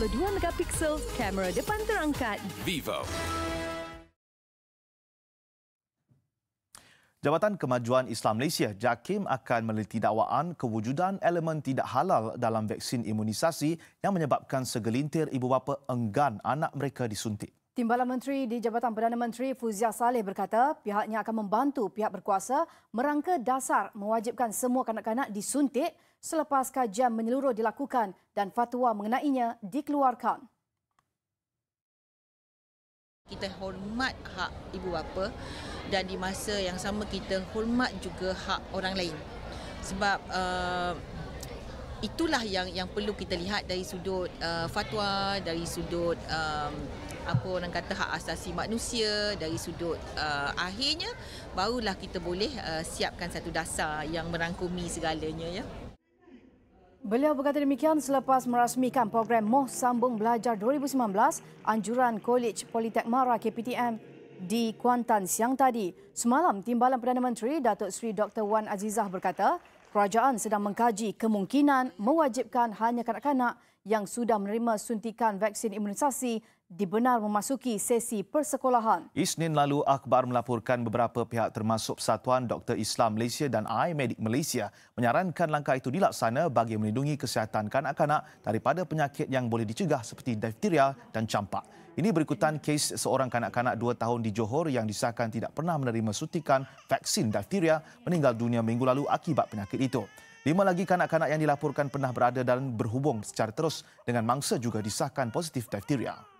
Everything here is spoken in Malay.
32 megapiksel kamera depan terangkat Vivo. Jabatan Kemajuan Islam Malaysia, JAKIM akan meliti dakwaan kewujudan elemen tidak halal dalam vaksin imunisasi yang menyebabkan segelintir ibu bapa enggan anak mereka disuntik. Timbalan Menteri di Jabatan Perdana Menteri Fuzia Saleh berkata pihaknya akan membantu pihak berkuasa merangka dasar mewajibkan semua kanak-kanak disuntik selepas kajian menyeluruh dilakukan dan fatwa mengenainya dikeluarkan. Kita hormat hak ibu bapa dan di masa yang sama kita hormat juga hak orang lain. Sebab uh, itulah yang yang perlu kita lihat dari sudut uh, fatwa dari sudut um, apa orang kata hak asasi manusia dari sudut uh, akhirnya barulah kita boleh uh, siapkan satu dasar yang merangkumi segalanya ya Beliau berkata demikian selepas merasmikan program Moh Sambung Belajar 2019 anjuran Kolej Politek Mara KPTM di Kuantan siang tadi. Semalam, Timbalan Perdana Menteri Datuk Seri Dr. Wan Azizah berkata, kerajaan sedang mengkaji kemungkinan mewajibkan hanya kanak-kanak yang sudah menerima suntikan vaksin imunisasi dibenar memasuki sesi persekolahan. Isnin lalu, Akbar melaporkan beberapa pihak termasuk Persatuan Doktor Islam Malaysia dan iMedic Malaysia menyarankan langkah itu dilaksana bagi melindungi kesihatan kanak-kanak daripada penyakit yang boleh dicegah seperti difteria dan campak. Ini berikutan kes seorang kanak-kanak dua tahun di Johor yang disahkan tidak pernah menerima suntikan vaksin difteria meninggal dunia minggu lalu akibat penyakit itu. Lima lagi kanak-kanak yang dilaporkan pernah berada dan berhubung secara terus dengan mangsa juga disahkan positif difteria.